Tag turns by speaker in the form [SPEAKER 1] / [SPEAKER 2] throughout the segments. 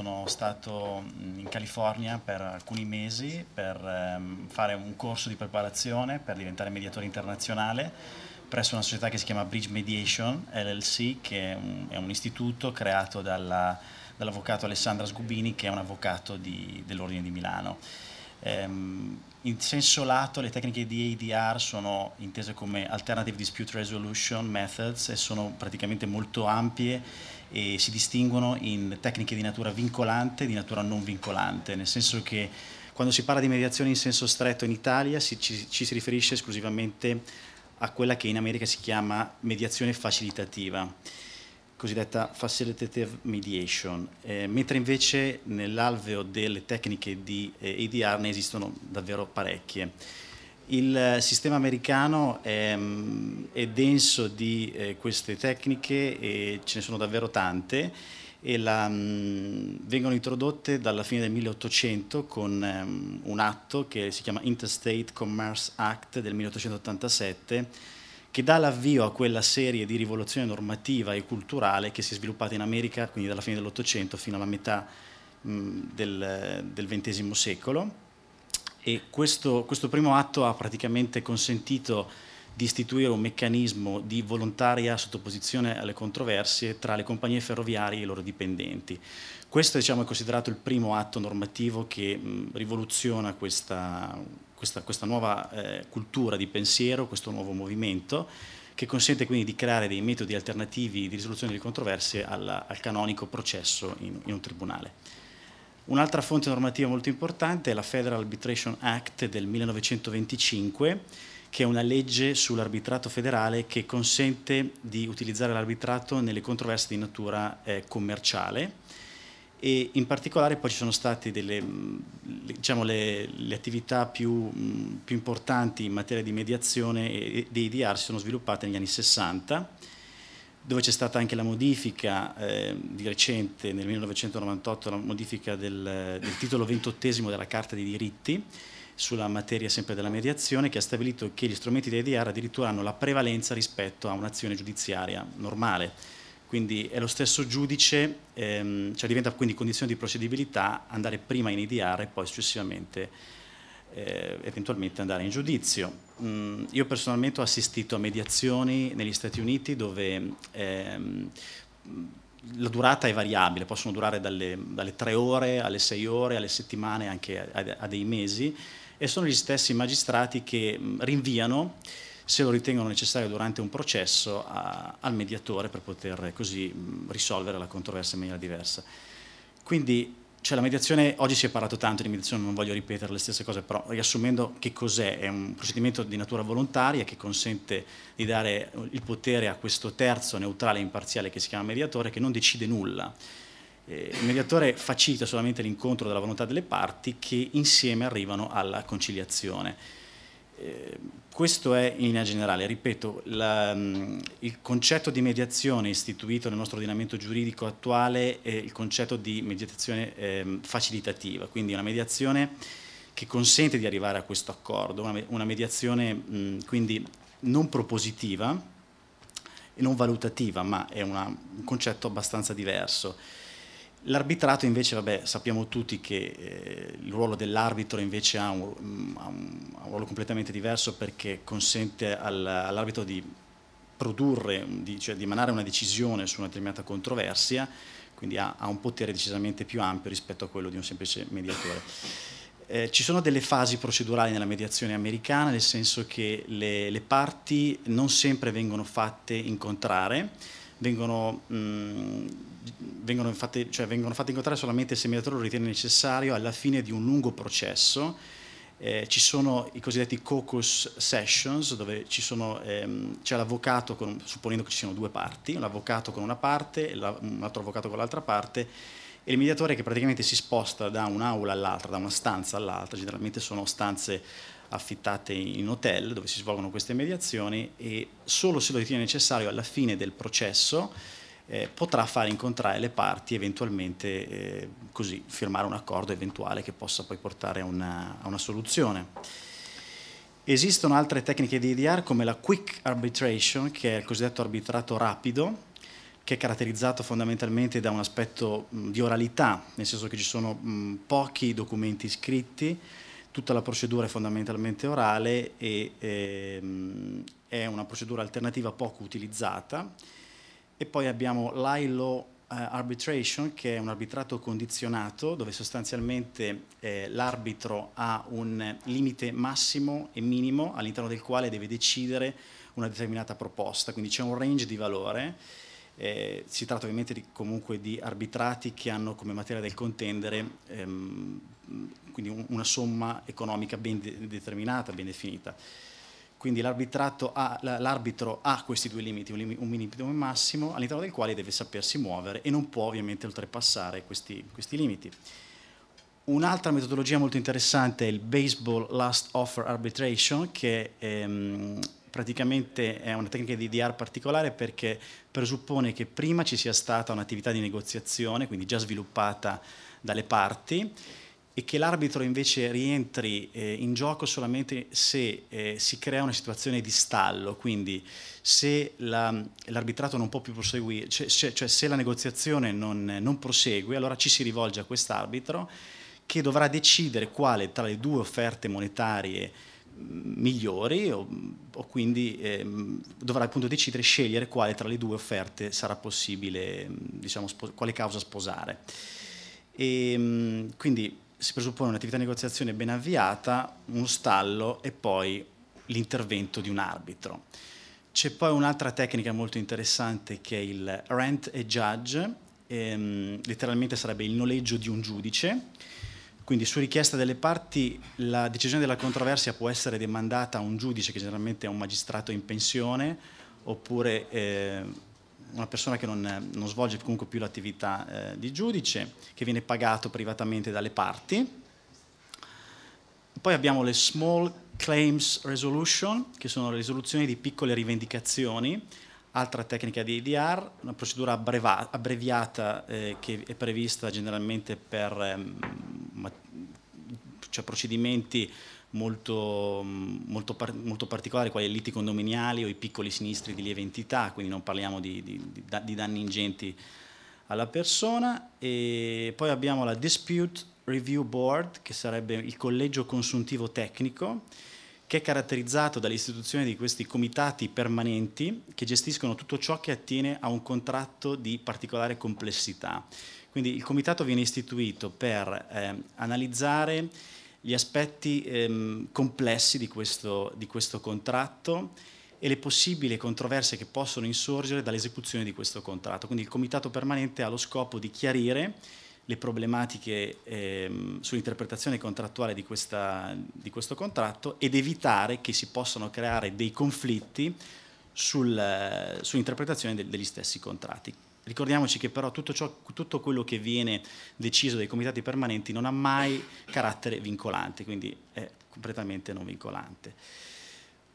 [SPEAKER 1] sono stato mm, in California per alcuni mesi per ehm, fare un corso di preparazione per diventare mediatore internazionale presso una società che si chiama Bridge Mediation LLC, che è un, è un istituto creato dall'avvocato Alessandra Sgubini, che è un avvocato dell'Ordine di Milano. Ehm, in senso lato le tecniche di ADR sono intese come Alternative Dispute Resolution Methods e sono praticamente molto ampie e si distinguono in tecniche di natura vincolante e di natura non vincolante, nel senso che quando si parla di mediazione in senso stretto in Italia si, ci, ci si riferisce esclusivamente a quella che in America si chiama mediazione facilitativa cosiddetta facilitative mediation, eh, mentre invece nell'alveo delle tecniche di eh, ADR ne esistono davvero parecchie. Il eh, sistema americano è, mm, è denso di eh, queste tecniche e ce ne sono davvero tante e la, mh, mm, vengono introdotte dalla fine del 1800 con um, un atto che si chiama Interstate Commerce Act del 1887 che dà l'avvio a quella serie di rivoluzione normativa e culturale che si è sviluppata in America, quindi dalla fine dell'Ottocento fino alla metà mh, del, del XX secolo. E questo, questo primo atto ha praticamente consentito di istituire un meccanismo di volontaria sottoposizione alle controversie tra le compagnie ferroviarie e i loro dipendenti. Questo diciamo, è considerato il primo atto normativo che mh, rivoluziona questa, questa, questa nuova eh, cultura di pensiero, questo nuovo movimento che consente quindi di creare dei metodi alternativi di risoluzione delle controversie al, al canonico processo in, in un tribunale. Un'altra fonte normativa molto importante è la Federal Arbitration Act del 1925 che è una legge sull'arbitrato federale che consente di utilizzare l'arbitrato nelle controversie di natura eh, commerciale e in particolare poi ci sono state delle, mm, diciamo, le, le, attività più, mm, più, importanti in materia di mediazione e di IDR si sono sviluppate negli anni 60 dove c'è stata anche la modifica eh, di recente, nel 1998, la modifica del, del titolo 28 della Carta dei diritti, sulla materia sempre della mediazione che ha stabilito che gli strumenti di IDR addirittura hanno la prevalenza rispetto a un'azione giudiziaria normale. Quindi è lo stesso giudice, ehm, cioè diventa quindi condizione di procedibilità andare prima in IDR e poi successivamente eh, eventualmente andare in giudizio. Mm, io personalmente ho assistito a mediazioni negli Stati Uniti dove ehm, la durata è variabile, possono durare dalle, dalle, 3 ore alle sei ore, alle settimane, anche a, a dei mesi, e sono gli stessi magistrati che rinviano, se lo ritengono necessario durante un processo, a, al mediatore per poter così risolvere la controversia in maniera diversa. Quindi cioè la mediazione, oggi si è parlato tanto di mediazione, non voglio ripetere le stesse cose, però riassumendo che cos'è, è un procedimento di natura volontaria che consente di dare il potere a questo terzo neutrale e imparziale che si chiama mediatore che non decide nulla. Eh, il mediatore facilita solamente l'incontro della volontà delle parti che insieme arrivano alla conciliazione. Ehm, questo è in linea generale, ripeto, la, mm, il concetto di mediazione istituito nel nostro ordinamento giuridico attuale è il concetto di mediazione eh, facilitativa, quindi una mediazione che consente di arrivare a questo accordo, una, una mediazione mh, mm, quindi non propositiva e non valutativa, ma è una, un concetto abbastanza diverso. L'arbitrato invece, vabbè, sappiamo tutti che eh, il ruolo dell'arbitro invece ha un, mm, ha, un, ha un, ruolo completamente diverso perché consente al, all'arbitro di produrre, di, cioè di emanare una decisione su una determinata controversia, quindi ha, ha, un potere decisamente più ampio rispetto a quello di un semplice mediatore. Eh, ci sono delle fasi procedurali nella mediazione americana, nel senso che le, le parti non sempre vengono fatte incontrare, vengono, mh, mm, vengono, infatti, cioè, vengono fatti incontrare solamente se il mediatore lo ritiene necessario alla fine di un lungo processo. Eh, ci sono i cosiddetti caucus sessions, dove sono, ehm, c'è l'avvocato, con, supponendo che ci siano due parti, un avvocato con una parte, la, un altro avvocato con l'altra parte, e il mediatore che praticamente si sposta da un'aula all'altra, da una stanza all'altra, generalmente sono stanze affittate in hotel dove si svolgono queste mediazioni e solo se lo ritiene necessario alla fine del processo eh, potrà far incontrare le parti eventualmente eh, così firmare un accordo eventuale che possa poi portare a una, a una soluzione. Esistono altre tecniche di IDR come la quick arbitration che è il cosiddetto arbitrato rapido che è caratterizzato fondamentalmente da un aspetto di oralità, nel senso che ci sono pochi documenti scritti, Tutta la procedura è fondamentalmente orale e ehm, è una procedura alternativa poco utilizzata. E poi abbiamo l'ILO eh, arbitration, che è un arbitrato condizionato, dove sostanzialmente eh, l'arbitro ha un limite massimo e minimo all'interno del quale deve decidere una determinata proposta, quindi c'è un range di valore eh, si tratta ovviamente di, comunque di arbitrati che hanno come materia del contendere ehm, quindi un, una somma economica ben de determinata, ben definita. Quindi l'arbitro ha, ha questi due limiti, un, lim un minimo e un massimo, all'interno dei quali deve sapersi muovere e non può ovviamente oltrepassare questi, questi limiti. Un'altra metodologia molto interessante è il Baseball Last Offer Arbitration, che ehm, praticamente è una tecnica di DR particolare perché presuppone che prima ci sia stata un'attività di negoziazione, quindi già sviluppata dalle parti, e che l'arbitro invece rientri eh, in gioco solamente se eh, si crea una situazione di stallo, quindi se l'arbitrato non può più proseguire, cioè, cioè se la negoziazione non, non, prosegue, allora ci si rivolge a quest'arbitro che dovrà decidere quale tra le due offerte monetarie migliori o, o quindi eh, dovrà appunto decidere scegliere quale tra le due offerte sarà possibile, diciamo, quale causa sposare. E, ehm, quindi si presuppone un'attività di negoziazione ben avviata, uno stallo e poi l'intervento di un arbitro. C'è poi un'altra tecnica molto interessante che è il rent e judge, ehm, letteralmente sarebbe il noleggio di un giudice quindi su richiesta delle parti la decisione della controversia può essere demandata a un giudice che generalmente è un magistrato in pensione oppure eh, una persona che non, non, svolge comunque più l'attività eh, di giudice, che viene pagato privatamente dalle parti. Poi abbiamo le Small Claims Resolution, che sono le risoluzioni di piccole rivendicazioni, altra tecnica di IDR, una procedura abbreviata eh, che è prevista generalmente per... Ehm, cioè procedimenti molto, molto, par molto particolari, quali i liti condominiali o i piccoli sinistri di lieve entità, quindi non parliamo di, di, di danni ingenti alla persona. E poi abbiamo la Dispute Review Board, che sarebbe il collegio consuntivo tecnico, che è caratterizzato dall'istituzione di questi comitati permanenti che gestiscono tutto ciò che attiene a un contratto di particolare complessità. Quindi il comitato viene istituito per eh, analizzare gli aspetti ehm, complessi di questo, di questo contratto e le possibili controversie che possono insorgere dall'esecuzione di questo contratto. Quindi il Comitato permanente ha lo scopo di chiarire le problematiche ehm, sull'interpretazione contrattuale di, questa, di, questo contratto ed evitare che si possano creare dei conflitti sul, eh, sull'interpretazione degli stessi contratti. Ricordiamoci che però tutto, ciò, tutto, quello che viene deciso dai comitati permanenti non ha mai carattere vincolante, quindi è completamente non vincolante.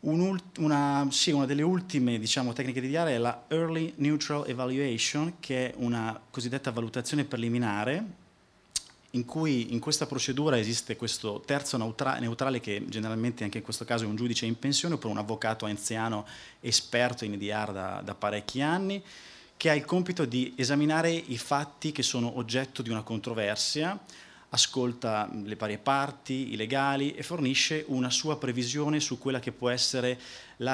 [SPEAKER 1] Un una, sì, una, delle ultime diciamo, tecniche di diaria è la Early Neutral Evaluation, che è una cosiddetta valutazione preliminare, in cui in questa procedura esiste questo terzo neutrale che generalmente anche in questo caso è un giudice in pensione oppure un avvocato anziano esperto in EDR da, da parecchi anni, che ha il compito di esaminare i fatti che sono oggetto di una controversia, ascolta le varie parti, i legali e fornisce una sua previsione su quella che può essere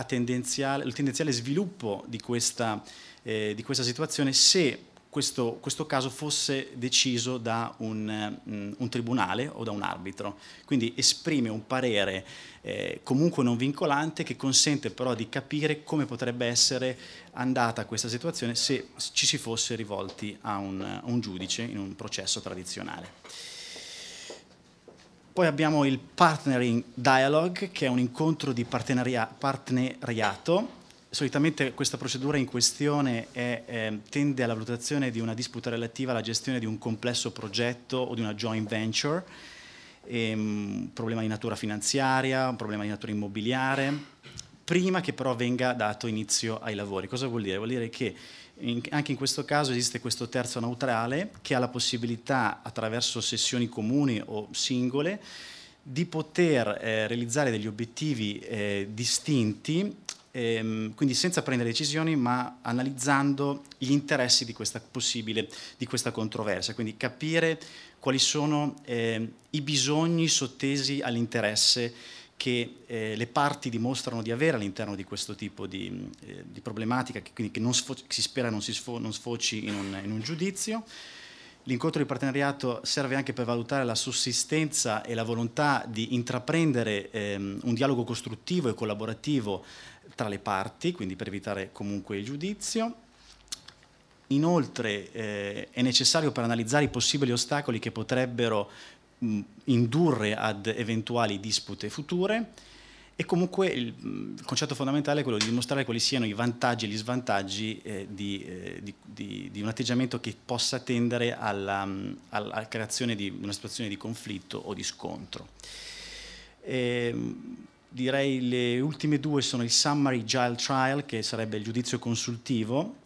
[SPEAKER 1] tendenziale, il tendenziale sviluppo di questa, eh, di questa situazione se questo, questo, caso fosse deciso da un, mm, un, tribunale o da un arbitro. Quindi esprime un parere eh, comunque non vincolante che consente però di capire come potrebbe essere andata questa situazione se ci si fosse rivolti a un, a un giudice in un processo tradizionale. Poi abbiamo il Partnering Dialogue, che è un incontro di partenariato, partneriato Solitamente questa procedura in questione è, eh, tende alla valutazione di una disputa relativa alla gestione di un complesso progetto o di una joint venture, e, ehm, problema di natura finanziaria, un problema di natura immobiliare, prima che però venga dato inizio ai lavori. Cosa vuol dire? Vuol dire che in, anche in questo caso esiste questo terzo neutrale che ha la possibilità, attraverso sessioni comuni o singole, di poter eh, realizzare degli obiettivi eh, distinti ehm, quindi senza prendere decisioni ma analizzando gli interessi di questa possibile, di questa controversia, quindi capire quali sono ehm, i bisogni sottesi all'interesse che eh, le parti dimostrano di avere all'interno di questo tipo di, eh, di problematica, che, quindi che, che si spera non, si sfo non sfoci in un, in un giudizio. L'incontro di partenariato serve anche per valutare la sussistenza e la volontà di intraprendere ehm, un dialogo costruttivo e collaborativo tra le parti, quindi per evitare comunque il giudizio. Inoltre eh, è necessario per analizzare i possibili ostacoli che potrebbero mh, indurre ad eventuali dispute future e comunque il, mm, il, concetto fondamentale è quello di dimostrare quali siano i vantaggi e gli svantaggi eh, di, eh, di, di, di, un atteggiamento che possa tendere alla, mm, alla, creazione di una situazione di conflitto o di scontro. E, ehm, direi le ultime due sono il summary Gile trial, che sarebbe il giudizio consultivo,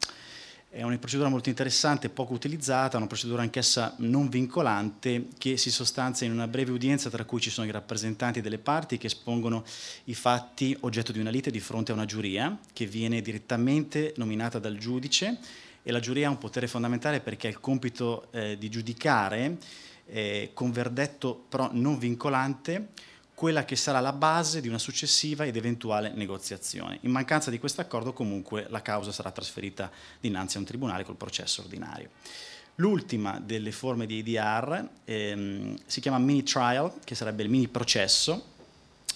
[SPEAKER 1] è una procedura molto interessante, poco utilizzata, una procedura anch'essa non vincolante che si sostanzia in una breve udienza tra cui ci sono i rappresentanti delle parti che espongono i fatti oggetto di una lite di fronte a una giuria che viene direttamente nominata dal giudice e la giuria ha un potere fondamentale perché ha il compito eh, di giudicare eh, con verdetto però non vincolante quella che sarà la base di una successiva ed eventuale negoziazione. In mancanza di questo accordo comunque la causa sarà trasferita dinanzi a un tribunale col processo ordinario. L'ultima delle forme di ADR ehm, si chiama mini trial, che sarebbe il mini processo,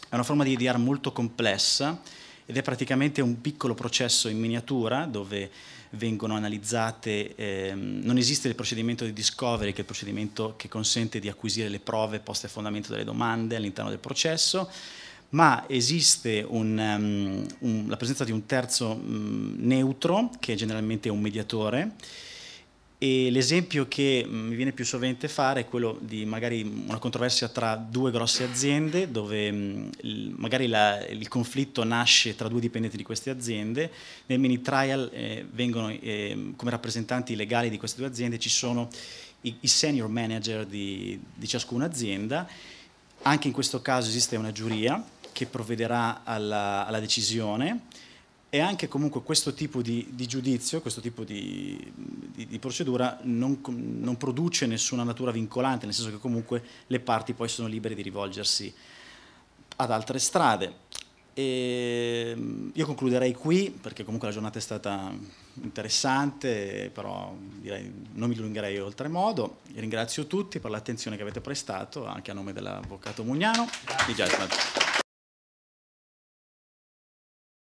[SPEAKER 1] è una forma di ADR molto complessa ed è praticamente un piccolo processo in miniatura dove vengono analizzate, ehm, non esiste il procedimento di discovery che è il procedimento che consente di acquisire le prove poste a fondamento delle domande all'interno del processo, ma esiste un, um, un, la presenza di un terzo um, neutro che è generalmente un mediatore e l'esempio che mm, mi viene più sovente fare è quello di magari una controversia tra due grosse aziende dove mm, magari la, il conflitto nasce tra due dipendenti di queste aziende, nel mini trial eh, vengono eh, come rappresentanti legali di queste due aziende ci sono i, i senior manager di, di ciascuna azienda, anche in questo caso esiste una giuria che provvederà alla, alla decisione e anche comunque questo tipo di, di giudizio, questo tipo di, di, di procedura non, non, produce nessuna natura vincolante, nel senso che comunque le parti poi sono libere di rivolgersi ad altre strade. E io concluderei qui perché comunque la giornata è stata interessante, però direi non mi dilungherei oltremodo. Ringrazio tutti per l'attenzione che avete prestato anche a nome dell'Avvocato Mugnano. Grazie.